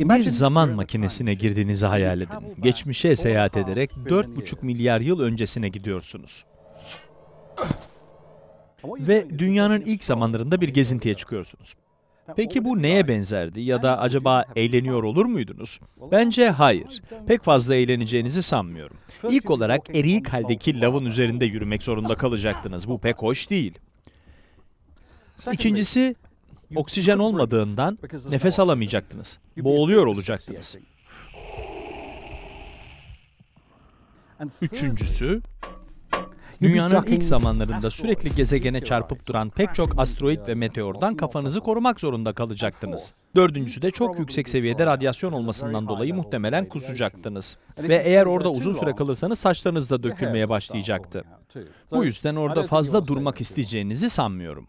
Bir zaman makinesine girdiğinizi hayal edin. Geçmişe seyahat ederek 4,5 milyar yıl öncesine gidiyorsunuz. Ve dünyanın ilk zamanlarında bir gezintiye çıkıyorsunuz. Peki bu neye benzerdi ya da acaba eğleniyor olur muydunuz? Bence hayır. Pek fazla eğleneceğinizi sanmıyorum. İlk olarak eriyik haldeki lavın üzerinde yürümek zorunda kalacaktınız. Bu pek hoş değil. İkincisi oksijen olmadığından nefes alamayacaktınız. Boğuluyor olacaktınız. Üçüncüsü, dünyanın ilk zamanlarında sürekli gezegene çarpıp duran pek çok asteroid ve meteordan kafanızı korumak zorunda kalacaktınız. Dördüncüsü de çok yüksek seviyede radyasyon olmasından dolayı muhtemelen kusacaktınız. Ve eğer orada uzun süre kalırsanız saçlarınız da dökülmeye başlayacaktı. Bu yüzden orada fazla durmak isteyeceğinizi sanmıyorum.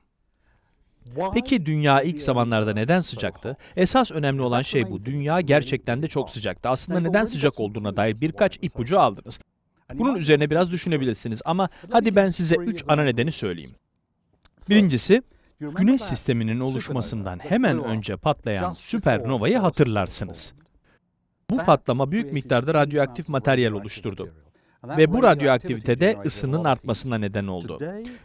Peki dünya ilk zamanlarda neden sıcaktı? Esas önemli olan şey bu. Dünya gerçekten de çok sıcaktı. Aslında neden sıcak olduğuna dair birkaç ipucu aldınız. Bunun üzerine biraz düşünebilirsiniz ama hadi ben size üç ana nedeni söyleyeyim. Birincisi, Güneş sisteminin oluşmasından hemen önce patlayan süpernovayı hatırlarsınız. Bu patlama büyük miktarda radyoaktif materyal oluşturdu ve bu radyoaktivitede ısının artmasına neden oldu.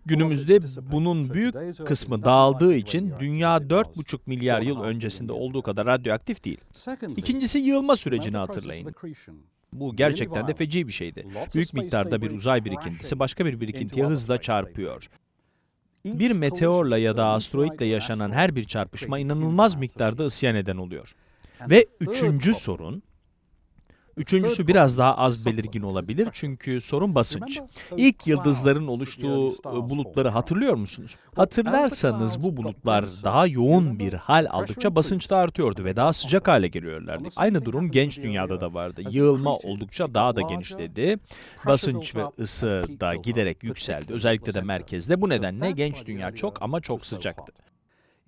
Günümüzde bunun büyük kısmı dağıldığı için dünya 4,5 milyar yıl öncesinde olduğu kadar radyoaktif değil. İkincisi yığılma sürecini hatırlayın. Bu gerçekten de feci bir şeydi. Büyük miktarda bir uzay birikintisi başka bir birikintiye hızla çarpıyor. Bir meteorla ya da asteroitle yaşanan her bir çarpışma inanılmaz miktarda ısıya neden oluyor. Ve üçüncü sorun, Üçüncüsü biraz daha az belirgin olabilir çünkü sorun basınç. İlk yıldızların oluştuğu e, bulutları hatırlıyor musunuz? Hatırlarsanız bu bulutlar daha yoğun bir hal aldıkça basınç da artıyordu ve daha sıcak hale geliyorlardı. Aynı durum genç dünyada da vardı. Yığılma oldukça daha da genişledi. Basınç ve ısı da giderek yükseldi. Özellikle de merkezde. Bu nedenle genç dünya çok ama çok sıcaktı.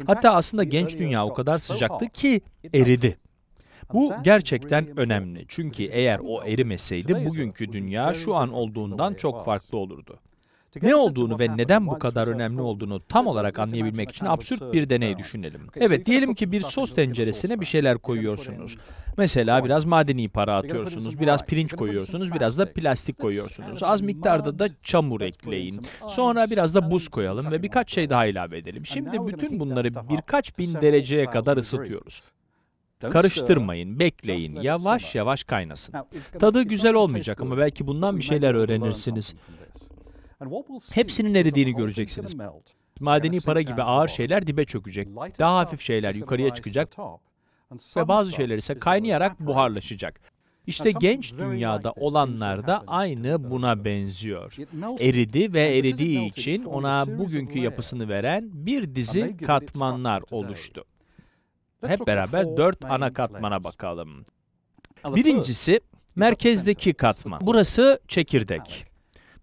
Hatta aslında genç dünya o kadar sıcaktı ki eridi. Bu gerçekten önemli. Çünkü eğer o erimeseydi bugünkü dünya şu an olduğundan çok farklı olurdu. Ne olduğunu ve neden bu kadar önemli olduğunu tam olarak anlayabilmek için absürt bir deney düşünelim. Evet diyelim ki bir sos tenceresine bir şeyler koyuyorsunuz. Mesela biraz madeni para atıyorsunuz, biraz pirinç koyuyorsunuz, biraz da plastik koyuyorsunuz. Az miktarda da çamur ekleyin. Sonra biraz da buz koyalım ve birkaç şey daha ilave edelim. Şimdi bütün bunları birkaç bin dereceye kadar ısıtıyoruz. Karıştırmayın, bekleyin, yavaş yavaş kaynasın. Tadı güzel olmayacak ama belki bundan bir şeyler öğrenirsiniz. Hepsinin eridiğini göreceksiniz. Madeni para gibi ağır şeyler dibe çökecek, daha hafif şeyler yukarıya çıkacak ve bazı şeyler ise kaynayarak buharlaşacak. İşte genç dünyada olanlar da aynı buna benziyor. Eridi ve eridiği için ona bugünkü yapısını veren bir dizi katmanlar oluştu. Hep beraber dört ana katmana bakalım. Birincisi merkezdeki katman. Burası çekirdek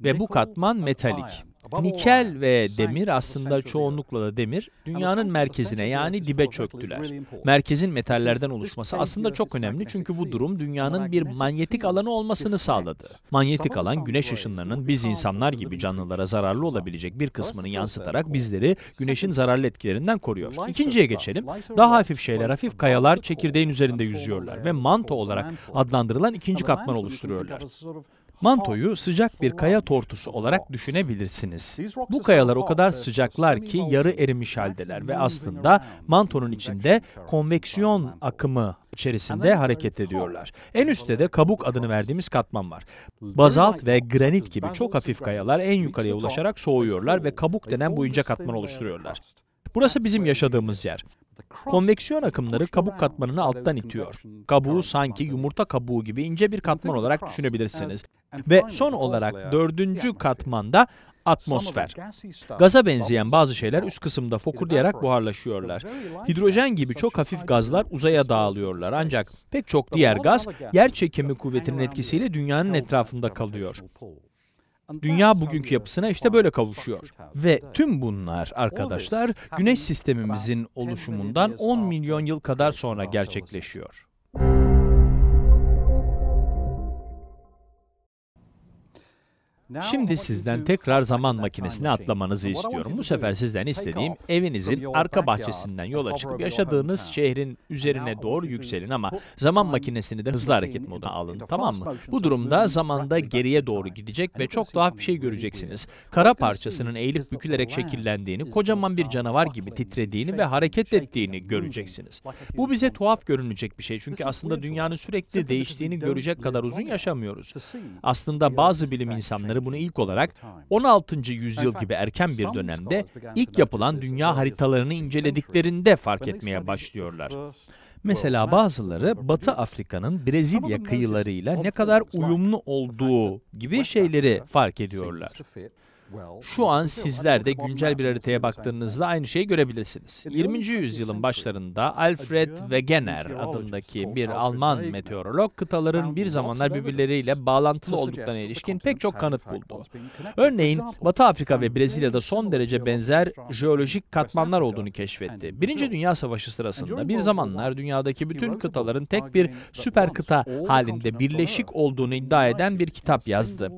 ve bu katman metalik. Nikel ve demir aslında çoğunlukla da demir dünyanın merkezine yani dibe çöktüler. Merkezin metallerden oluşması aslında çok önemli çünkü bu durum dünyanın bir manyetik alanı olmasını sağladı. Manyetik alan güneş ışınlarının biz insanlar gibi canlılara zararlı olabilecek bir kısmını yansıtarak bizleri güneşin zararlı etkilerinden koruyor. İkinciye geçelim. Daha hafif şeyler hafif kayalar çekirdeğin üzerinde yüzüyorlar ve manto olarak adlandırılan ikinci katman oluşturuyorlar. Mantoyu sıcak bir kaya tortusu olarak düşünebilirsiniz. Bu kayalar o kadar sıcaklar ki yarı erimiş haldeler ve aslında mantonun içinde konveksiyon akımı içerisinde hareket ediyorlar. En üstte de kabuk adını verdiğimiz katman var. Bazalt ve granit gibi çok hafif kayalar en yukarıya ulaşarak soğuyorlar ve kabuk denen bu ince katman oluşturuyorlar. Burası bizim yaşadığımız yer. Konveksiyon akımları kabuk katmanını alttan itiyor. Kabuğu sanki yumurta kabuğu gibi ince bir katman olarak düşünebilirsiniz. Ve son olarak dördüncü katmanda atmosfer. Gaza benzeyen bazı şeyler üst kısımda fokurdayarak buharlaşıyorlar. Hidrojen gibi çok hafif gazlar uzaya dağılıyorlar ancak pek çok diğer gaz yer çekimi kuvvetinin etkisiyle dünyanın etrafında kalıyor. Dünya bugünkü yapısına işte böyle kavuşuyor. Ve tüm bunlar arkadaşlar güneş sistemimizin oluşumundan 10 milyon yıl kadar sonra gerçekleşiyor. Şimdi sizden tekrar zaman makinesine atlamanızı istiyorum. Bu sefer sizden istediğim evinizin arka bahçesinden yola çıkıp yaşadığınız şehrin üzerine doğru yükselin ama zaman makinesini de hızlı hareket moduna alın tamam mı? Bu durumda zamanda geriye doğru gidecek ve çok tuhaf bir şey göreceksiniz. Kara parçasının eğilip bükülerek şekillendiğini, kocaman bir canavar gibi titrediğini ve hareket ettiğini göreceksiniz. Bu bize tuhaf görünecek bir şey çünkü aslında dünyanın sürekli değiştiğini görecek kadar uzun yaşamıyoruz. Aslında bazı bilim insanları bilimciler bunu ilk olarak 16. yüzyıl gibi erken bir dönemde ilk yapılan dünya haritalarını incelediklerinde fark etmeye başlıyorlar. Mesela bazıları Batı Afrika'nın Brezilya kıyılarıyla ne kadar uyumlu olduğu gibi şeyleri fark ediyorlar. Şu an sizler de güncel bir haritaya baktığınızda aynı şeyi görebilirsiniz. 20. yüzyılın başlarında Alfred Wegener adındaki bir Alman meteorolog kıtaların bir zamanlar birbirleriyle bağlantılı olduklarına ilişkin pek çok kanıt buldu. Örneğin Batı Afrika ve Brezilya'da son derece benzer jeolojik katmanlar olduğunu keşfetti. Birinci Dünya Savaşı sırasında bir zamanlar dünyadaki bütün kıtaların tek bir süper kıta halinde birleşik olduğunu iddia eden bir kitap yazdı.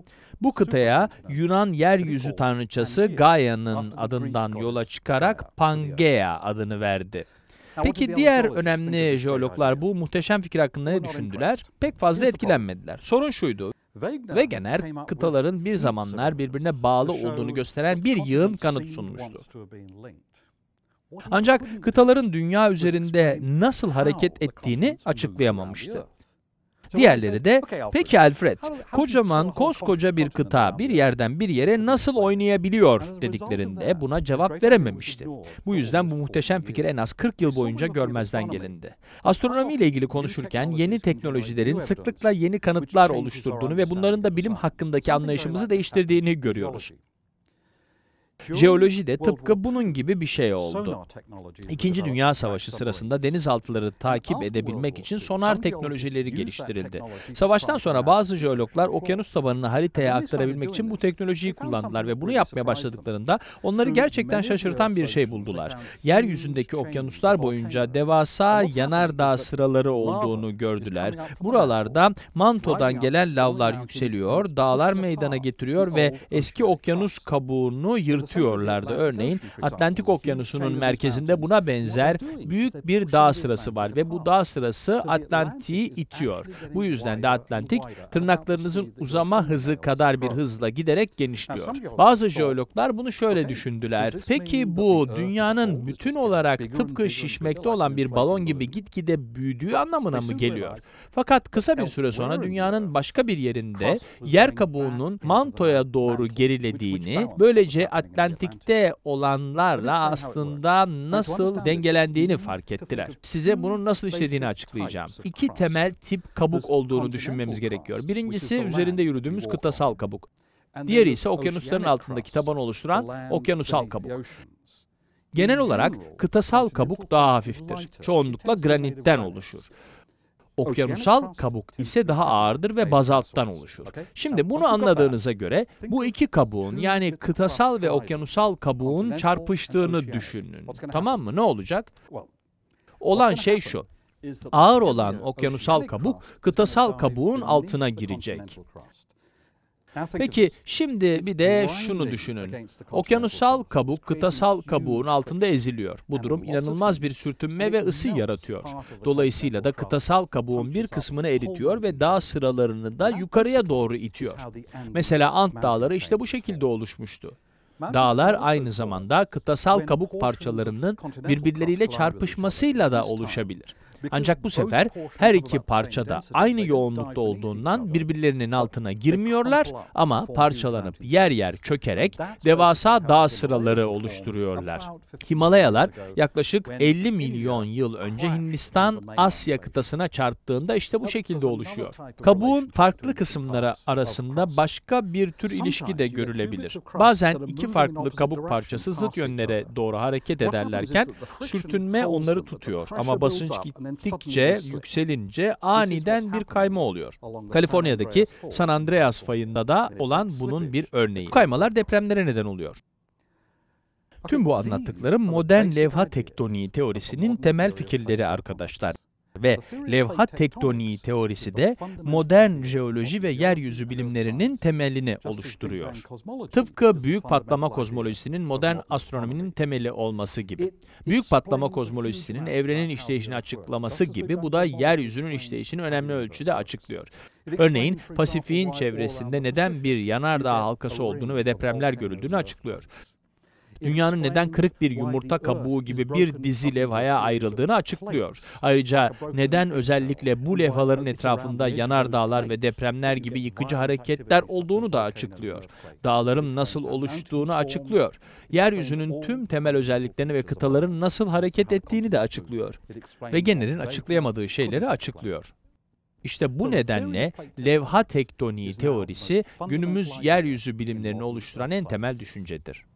Bu kıtaya Yunan yeryüzü tanrıçası Gaia'nın adından yola çıkarak Pangea adını verdi. Peki diğer önemli jeologlar bu muhteşem fikir hakkında ne düşündüler? Pek fazla etkilenmediler. Sorun şuydu. Wegener, kıtaların bir zamanlar birbirine bağlı olduğunu gösteren bir yığın kanıt sunmuştu. Ancak kıtaların dünya üzerinde nasıl hareket ettiğini açıklayamamıştı. Diğerleri de peki Alfred, kocaman koskoca bir kıta bir yerden bir yere nasıl oynayabiliyor dediklerinde buna cevap verememişti. Bu yüzden bu muhteşem fikir en az 40 yıl boyunca görmezden gelindi. Astronomi ile ilgili konuşurken yeni teknolojilerin sıklıkla yeni kanıtlar oluşturduğunu ve bunların da bilim hakkındaki anlayışımızı değiştirdiğini görüyoruz. Jeoloji de tıpkı bunun gibi bir şey oldu. İkinci Dünya Savaşı sırasında denizaltıları takip edebilmek için sonar teknolojileri geliştirildi. Savaştan sonra bazı jeologlar okyanus tabanını haritaya aktarabilmek için bu teknolojiyi kullandılar ve bunu yapmaya başladıklarında onları gerçekten şaşırtan bir şey buldular. Yeryüzündeki okyanuslar boyunca devasa yanardağ sıraları olduğunu gördüler. Buralarda mantodan gelen lavlar yükseliyor, dağlar meydana getiriyor ve eski okyanus kabuğunu yırtıyor tutuyorlardı. Örneğin Atlantik Okyanusu'nun merkezinde buna benzer büyük bir dağ sırası var ve bu dağ sırası Atlantik'i itiyor. Bu yüzden de Atlantik tırnaklarınızın uzama hızı kadar bir hızla giderek genişliyor. Bazı jeologlar bunu şöyle düşündüler. Peki bu dünyanın bütün olarak tıpkı şişmekte olan bir balon gibi gitgide büyüdüğü anlamına mı geliyor? Fakat kısa bir süre sonra dünyanın başka bir yerinde yer kabuğunun mantoya doğru gerilediğini, böylece Atlantik Atlantik'te olanlarla aslında nasıl dengelendiğini fark ettiler. Size bunun nasıl işlediğini açıklayacağım. İki temel tip kabuk olduğunu düşünmemiz gerekiyor. Birincisi üzerinde yürüdüğümüz kıtasal kabuk. Diğeri ise okyanusların altındaki tabanı oluşturan okyanusal kabuk. Genel olarak kıtasal kabuk daha hafiftir. Çoğunlukla granitten oluşur. Okyanusal kabuk ise daha ağırdır ve bazalttan oluşur. Şimdi bunu anladığınıza göre bu iki kabuğun yani kıtasal ve okyanusal kabuğun çarpıştığını düşünün. Tamam mı? Ne olacak? Olan şey şu. Ağır olan okyanusal kabuk kıtasal kabuğun altına girecek. Peki şimdi bir de şunu düşünün. Okyanusal kabuk kıtasal kabuğun altında eziliyor. Bu durum inanılmaz bir sürtünme ve ısı yaratıyor. Dolayısıyla da kıtasal kabuğun bir kısmını eritiyor ve dağ sıralarını da yukarıya doğru itiyor. Mesela Ant Dağları işte bu şekilde oluşmuştu. Dağlar aynı zamanda kıtasal kabuk parçalarının birbirleriyle çarpışmasıyla da oluşabilir. Ancak bu sefer her iki parça da aynı yoğunlukta olduğundan birbirlerinin altına girmiyorlar ama parçalanıp yer yer çökerek devasa dağ sıraları oluşturuyorlar. Himalayalar yaklaşık 50 milyon yıl önce Hindistan Asya kıtasına çarptığında işte bu şekilde oluşuyor. Kabuğun farklı kısımları arasında başka bir tür ilişki de görülebilir. Bazen iki farklı kabuk parçası zıt yönlere doğru hareket ederlerken sürtünme onları tutuyor ama basınç gittiği gittikçe yükselince aniden bir kayma oluyor. Kaliforniya'daki San Andreas fayında da olan bunun bir örneği. Bu kaymalar depremlere neden oluyor. Tüm bu anlattıklarım modern levha tektoniği teorisinin temel fikirleri arkadaşlar ve levha tektoniği teorisi de modern jeoloji ve yeryüzü bilimlerinin temelini oluşturuyor. Tıpkı büyük patlama kozmolojisinin modern astronominin temeli olması gibi. Büyük patlama kozmolojisinin evrenin işleyişini açıklaması gibi bu da yeryüzünün işleyişini önemli ölçüde açıklıyor. Örneğin Pasifik'in çevresinde neden bir yanardağ halkası olduğunu ve depremler görüldüğünü açıklıyor dünyanın neden kırık bir yumurta kabuğu gibi bir dizi levhaya ayrıldığını açıklıyor. Ayrıca neden özellikle bu levhaların etrafında yanardağlar ve depremler gibi yıkıcı hareketler olduğunu da açıklıyor. Dağların nasıl oluştuğunu açıklıyor. Yeryüzünün tüm temel özelliklerini ve kıtaların nasıl hareket ettiğini de açıklıyor. Ve genelin açıklayamadığı şeyleri açıklıyor. İşte bu nedenle levha tektoniği teorisi günümüz yeryüzü bilimlerini oluşturan en temel düşüncedir.